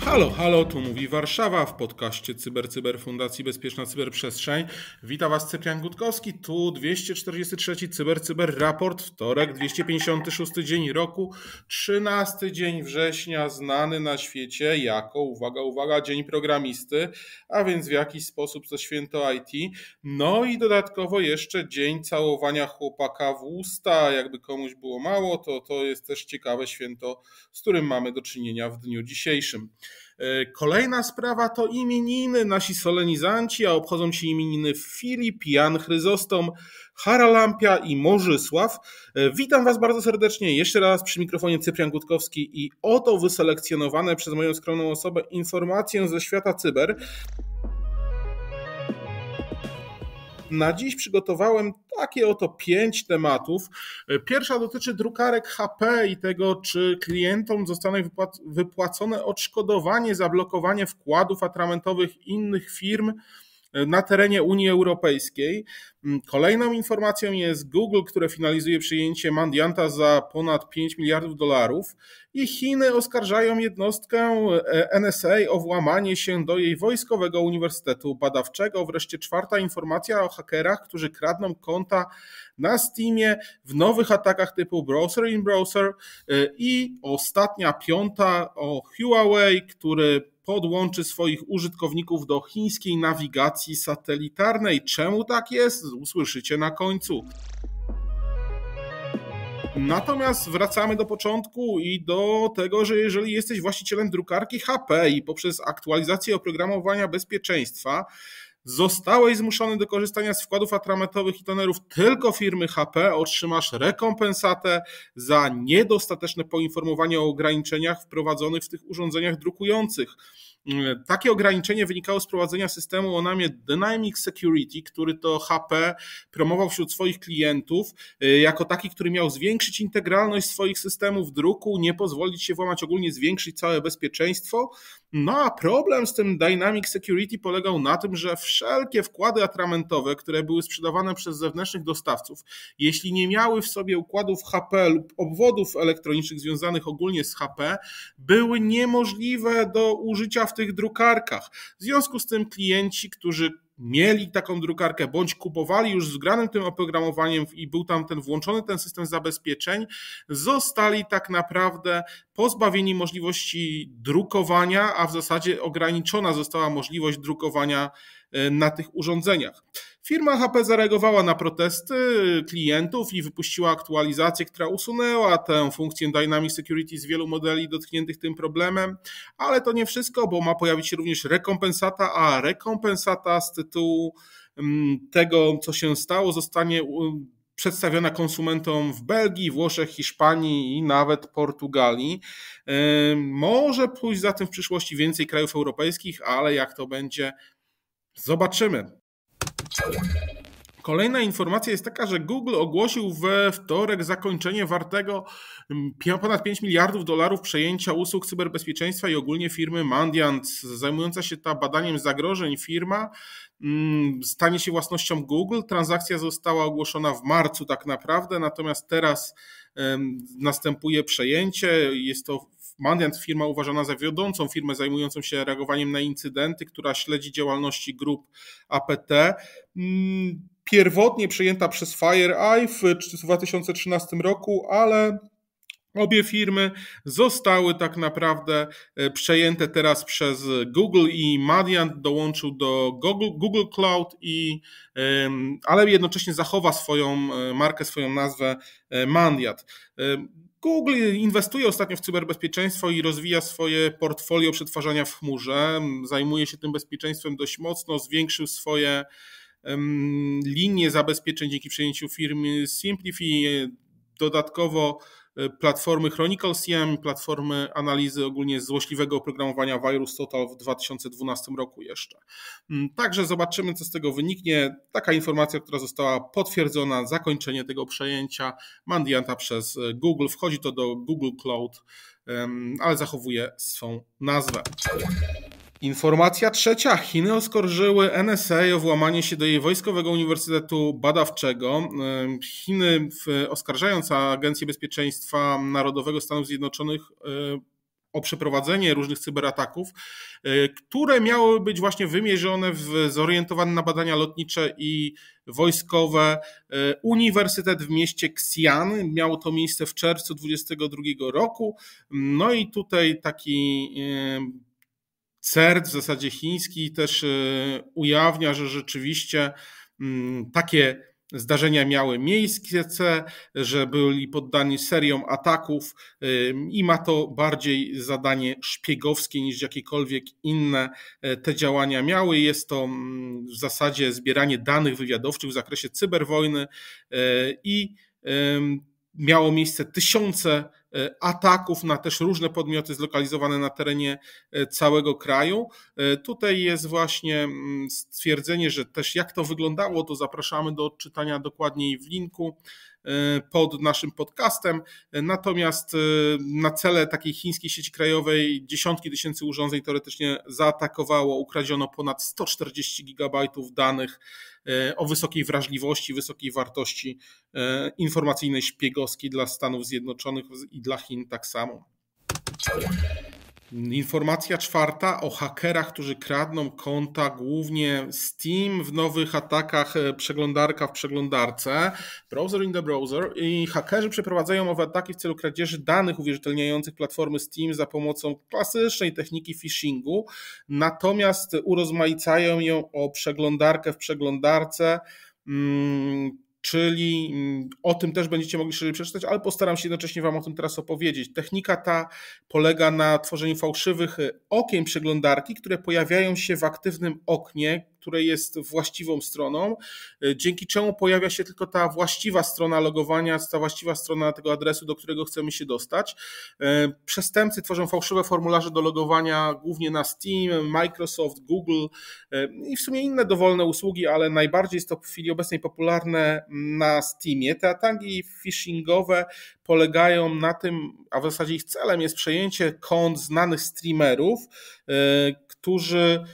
Hello. halo, tu mówi Warszawa w podcaście CyberCyber Fundacji Bezpieczna Cyberprzestrzeń. Witam Was Cyprian Gutkowski, tu 243 CyberCyber Raport, wtorek, 256 dzień roku, 13 dzień września, znany na świecie jako, uwaga, uwaga, Dzień Programisty, a więc w jakiś sposób to święto IT. No i dodatkowo jeszcze Dzień Całowania Chłopaka w Usta, jakby komuś było mało, to to jest też ciekawe święto, z którym mamy do czynienia w dniu dzisiejszym. E, kolejna sprawa to imieniny. Nasi solenizanci, a obchodzą się imieniny Filip, Jan Chryzostom, Haralampia i Morzysław. E, witam Was bardzo serdecznie. Jeszcze raz przy mikrofonie Cyprian Gutkowski i oto wyselekcjonowane przez moją skromną osobę informacje ze świata cyber. Na dziś przygotowałem takie oto pięć tematów. Pierwsza dotyczy drukarek HP i tego, czy klientom zostanie wypłacone odszkodowanie za blokowanie wkładów atramentowych innych firm e, na terenie Unii Europejskiej. Mm, kolejną informacją jest Google, które finalizuje przyjęcie Mandianta za ponad 5 miliardów dolarów i Chiny oskarżają jednostkę e, NSA o włamanie się do jej Wojskowego Uniwersytetu Badawczego. Wreszcie czwarta informacja o hakerach, którzy kradną konta na Steamie w nowych atakach typu Browser in Browser e, i ostatnia, piąta o Huawei, który podłączy swoich użytkowników do chińskiej nawigacji satelitarnej. Czemu tak jest? usłyszycie na końcu. Natomiast wracamy do początku i do tego, że jeżeli jesteś właścicielem drukarki HP i poprzez aktualizację oprogramowania bezpieczeństwa zostałeś zmuszony do korzystania z wkładów atramentowych i tonerów tylko firmy HP, otrzymasz rekompensatę za niedostateczne poinformowanie o ograniczeniach wprowadzonych w tych urządzeniach drukujących. Mm, takie ograniczenie wynikało z prowadzenia systemu o namie Dynamic Security, który to HP promował wśród swoich klientów y, jako taki, który miał zwiększyć integralność swoich systemów druku, nie pozwolić się włamać, ogólnie zwiększyć całe bezpieczeństwo no a problem z tym Dynamic Security polegał na tym, że wszelkie wkłady atramentowe, które były sprzedawane przez zewnętrznych dostawców, jeśli nie miały w sobie układów HP lub obwodów elektronicznych związanych ogólnie z HP, były niemożliwe do użycia w tych drukarkach. W związku z tym klienci, którzy mieli taką drukarkę, bądź kupowali już zgranym tym oprogramowaniem i był tam ten włączony ten system zabezpieczeń, zostali tak naprawdę pozbawieni możliwości drukowania, a w zasadzie ograniczona została możliwość drukowania e, na tych urządzeniach. Firma HP zareagowała na protesty klientów i wypuściła aktualizację, która usunęła tę funkcję Dynamic Security z wielu modeli dotkniętych tym problemem, ale to nie wszystko, bo ma pojawić się również rekompensata, a rekompensata z tytułu mm, tego, co się stało, zostanie przedstawiona konsumentom w Belgii, Włoszech, Hiszpanii i nawet Portugalii. Może pójść za tym w przyszłości więcej krajów europejskich, ale jak to będzie, zobaczymy. Kolejna informacja jest taka, że Google ogłosił we wtorek zakończenie wartego mm, ponad 5 miliardów dolarów przejęcia usług cyberbezpieczeństwa i ogólnie firmy Mandiant, zajmująca się ta badaniem zagrożeń firma, mm, stanie się własnością Google. Transakcja została ogłoszona w marcu tak naprawdę, natomiast teraz następuje przejęcie. Jest to Mandiant firma uważana za wiodącą firmę zajmującą się reagowaniem na incydenty, która śledzi działalności grup APT. Mm, pierwotnie przyjęta przez FireEye w 2013 roku, ale Obie firmy zostały tak naprawdę e, przejęte teraz przez Google i Madian dołączył do Google, Google Cloud, i, ale jednocześnie zachowa swoją e, markę, swoją nazwę e, Mandiat. Google inwestuje ostatnio w cyberbezpieczeństwo i rozwija swoje portfolio przetwarzania w chmurze. Zajmuje się tym bezpieczeństwem dość mocno, zwiększył swoje um, linie zabezpieczeń dzięki przejęciu firmy Simplify. Dodatkowo E, platformy Chronicle CM, platformy analizy ogólnie złośliwego oprogramowania Virus Total w 2012 roku jeszcze. Mm, także zobaczymy, co z tego wyniknie. Taka informacja, która została potwierdzona, zakończenie tego przejęcia Mandianta przez e, Google. Wchodzi to do Google Cloud, ale zachowuje swą nazwę. Informacja trzecia. Chiny oskarżyły NSA o włamanie się do jej Wojskowego Uniwersytetu Badawczego. Chiny, oskarżając Agencję Bezpieczeństwa Narodowego Stanów Zjednoczonych, o przeprowadzenie różnych cyberataków, e, które miały być właśnie wymierzone w zorientowane na badania lotnicze i wojskowe e, uniwersytet w mieście Xi'an. Miało to miejsce w czerwcu 2022 roku. No i tutaj taki CERT w zasadzie chiński też e, ujawnia, że rzeczywiście mm, takie zdarzenia miały miejsce, że byli poddani seriom ataków e, i ma to bardziej zadanie szpiegowskie niż jakiekolwiek inne e, te działania miały. Jest to mm, w zasadzie zbieranie danych wywiadowczych w zakresie cyberwojny i miało miejsce tysiące e, ataków na też różne podmioty zlokalizowane na terenie e, całego kraju. E, tutaj jest właśnie mm, stwierdzenie, że też jak to wyglądało, to zapraszamy do odczytania dokładniej w linku. E, pod naszym podcastem. Natomiast e, na cele takiej chińskiej sieci krajowej dziesiątki tysięcy urządzeń teoretycznie zaatakowało, ukradziono ponad 140 gigabajtów danych e, o wysokiej wrażliwości, wysokiej wartości informacyjnej, szpiegowskiej dla Stanów Zjednoczonych i dla Chin tak samo. Informacja czwarta o hakerach, którzy kradną konta głównie Steam w nowych atakach e, przeglądarka w przeglądarce, browser in the browser i hakerzy przeprowadzają nowe ataki w celu kradzieży danych uwierzytelniających platformy Steam za pomocą klasycznej techniki phishingu, natomiast urozmaicają ją o przeglądarkę w przeglądarce mm, czyli mm, o tym też będziecie mogli szerzej przeczytać, ale postaram się jednocześnie Wam o tym teraz opowiedzieć. Technika ta polega na tworzeniu fałszywych e, okien przeglądarki, które pojawiają się w aktywnym oknie, które jest właściwą stroną, e, dzięki czemu pojawia się tylko ta właściwa strona logowania, ta właściwa strona tego adresu, do którego chcemy się dostać. E, przestępcy tworzą fałszywe formularze do logowania głównie na Steam, Microsoft, Google e, i w sumie inne dowolne usługi, ale najbardziej jest to w chwili obecnej popularne na Steamie. Te ataki phishingowe polegają na tym, a w zasadzie ich celem jest przejęcie kont znanych streamerów, którzy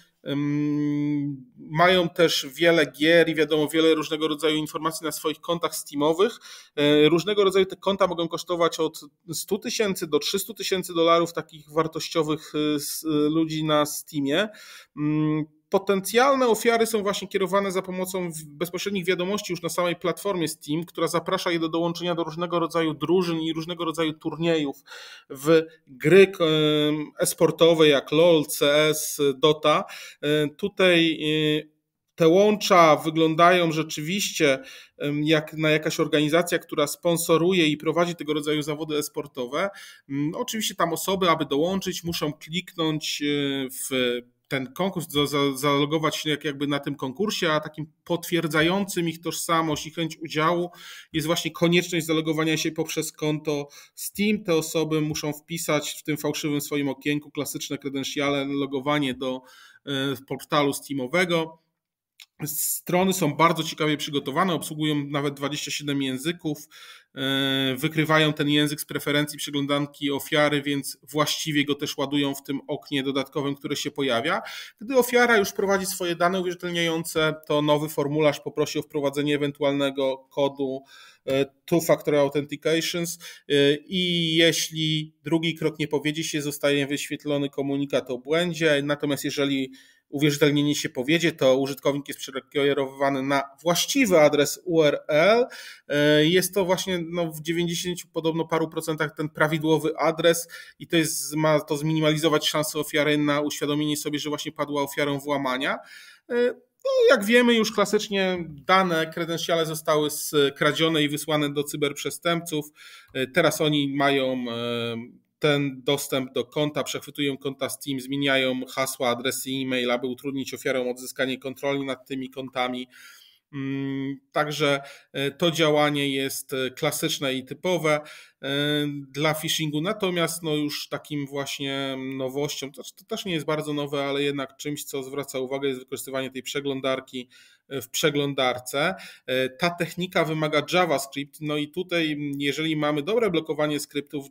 mają też wiele gier i wiadomo, wiele różnego rodzaju informacji na swoich kontach Steamowych. E, różnego rodzaju te konta mogą kosztować od 100 tysięcy do 300 tysięcy dolarów takich wartościowych e, e, ludzi na Steamie potencjalne ofiary są właśnie kierowane za pomocą bezpośrednich wiadomości już na samej platformie Steam, która zaprasza je do dołączenia do różnego rodzaju drużyn i różnego rodzaju turniejów w gry esportowe jak LOL, CS, Dota. E, tutaj e, te łącza wyglądają rzeczywiście jak na jakaś organizacja, która sponsoruje i prowadzi tego rodzaju zawody esportowe. Mm, oczywiście tam osoby, aby dołączyć, muszą kliknąć e, w ten konkurs, zalogować się jakby na tym konkursie, a takim potwierdzającym ich tożsamość i chęć udziału jest właśnie konieczność zalogowania się poprzez konto Steam. Te osoby muszą wpisać w tym fałszywym swoim okienku klasyczne kredensiale, logowanie do e, portalu Steamowego Strony są bardzo ciekawie przygotowane, obsługują nawet 27 języków, e, wykrywają ten język z preferencji przeglądanki ofiary, więc właściwie go też ładują w tym oknie dodatkowym, które się pojawia. Gdy ofiara już prowadzi swoje dane uwierzytelniające, to nowy formularz poprosi o wprowadzenie ewentualnego kodu e, two-factor authentications e, i jeśli drugi krok nie powiedzie się, zostaje wyświetlony komunikat o błędzie. Natomiast jeżeli uwierzytelnienie się powiedzie, to użytkownik jest przekierowywany na właściwy adres URL. E, jest to właśnie no, w 90 podobno paru procentach ten prawidłowy adres i to jest, ma to zminimalizować szanse ofiary na uświadomienie sobie, że właśnie padła ofiarą włamania. E, no, jak wiemy, już klasycznie dane kredencjale zostały skradzione i wysłane do cyberprzestępców. E, teraz oni mają ten dostęp do konta, przechwytują konta z Team, zmieniają hasła, adresy e-mail, aby utrudnić ofiarom odzyskanie kontroli nad tymi kontami. Mm, także e, to działanie jest e, klasyczne i typowe e, dla phishingu, natomiast no już takim właśnie nowością, znaczy, to też nie jest bardzo nowe, ale jednak czymś, co zwraca uwagę jest wykorzystywanie tej przeglądarki w przeglądarce. E, ta technika wymaga JavaScript, no i tutaj, jeżeli mamy dobre blokowanie skryptów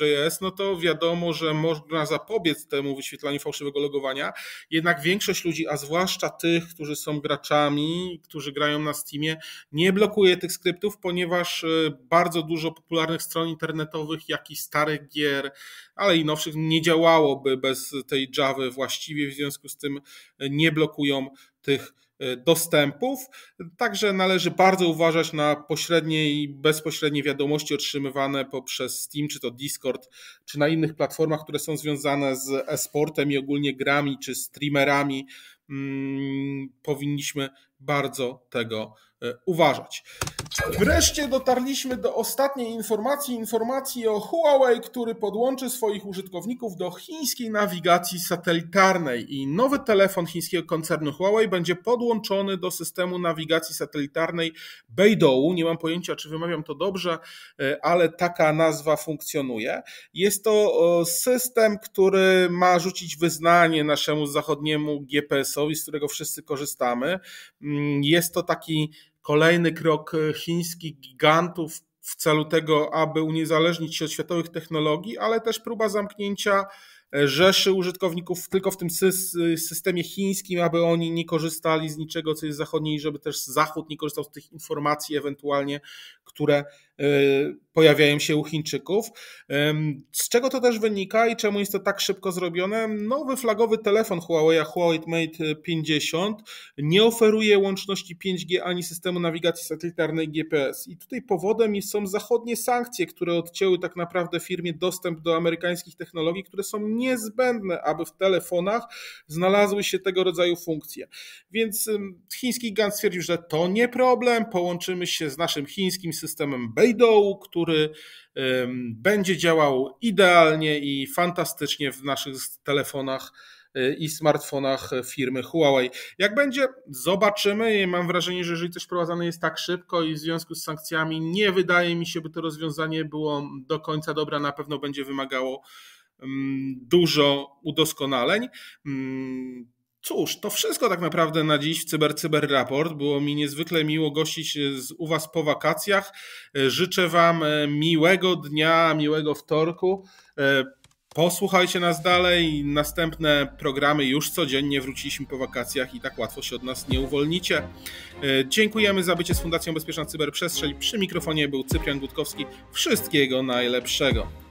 JS, no to wiadomo, że można zapobiec temu wyświetlaniu fałszywego logowania. Jednak większość ludzi, a zwłaszcza tych, którzy są graczami, którzy grają na Steamie, nie blokuje tych skryptów, ponieważ e, bardzo dużo popularnych stron internetowych, jak i starych gier, ale i nowszych, nie działałoby bez tej Java właściwie, w związku z tym e, nie blokują tych E, dostępów. Także należy bardzo uważać na pośrednie i bezpośrednie wiadomości otrzymywane poprzez Steam, czy to Discord, czy na innych platformach, które są związane z e-sportem i ogólnie grami, czy streamerami. Hmm, powinniśmy bardzo tego E, uważać. Wreszcie dotarliśmy do ostatniej informacji, informacji o Huawei, który podłączy swoich użytkowników do chińskiej nawigacji satelitarnej i nowy telefon chińskiego koncernu Huawei będzie podłączony do systemu nawigacji satelitarnej Beidou. Nie mam pojęcia, czy wymawiam to dobrze, e, ale taka nazwa funkcjonuje. Jest to system, który ma rzucić wyznanie naszemu zachodniemu GPS-owi, z którego wszyscy korzystamy. Mm, jest to taki kolejny krok e, chińskich gigantów w celu tego, aby uniezależnić się od światowych technologii, ale też próba zamknięcia e, rzeszy użytkowników tylko w tym e, systemie chińskim, aby oni nie korzystali z niczego, co jest zachodniej, żeby też Zachód nie korzystał z tych informacji ewentualnie, które Y, pojawiają się u Chińczyków. Z czego to też wynika i czemu jest to tak szybko zrobione? Nowy flagowy telefon Huawei, Huawei Mate 50, y, nie oferuje łączności 5G ani systemu nawigacji satelitarnej GPS. I tutaj powodem są zachodnie sankcje, które odcięły tak naprawdę firmie dostęp do amerykańskich technologii, które są niezbędne, aby w telefonach znalazły się tego rodzaju funkcje. Więc chiński gigant stwierdził, że to nie problem, połączymy się z naszym chińskim systemem Beijing, Kaleidą, który będzie działał idealnie i fantastycznie w naszych telefonach e, i smartfonach firmy Huawei. Jak będzie, zobaczymy. Mam wrażenie, że jeżeli coś wprowadzane jest tak szybko i w związku z sankcjami, nie wydaje mi się, by to rozwiązanie było do końca dobre. Na pewno będzie wymagało mm, dużo udoskonaleń. Mm, Cóż, to wszystko tak naprawdę na dziś w Cyber Cyber Raport. Było mi niezwykle miło gościć e, z u Was po wakacjach. E, życzę Wam e, miłego dnia, miłego wtorku. Posłuchajcie nas dalej. Następne programy już codziennie wróciliśmy po wakacjach i tak łatwo się od nas nie uwolnicie. Dziękujemy za bycie z Fundacją Bezpieczna Cyberprzestrzeń. Przy mikrofonie był Cyprian Gutkowski. Wszystkiego najlepszego.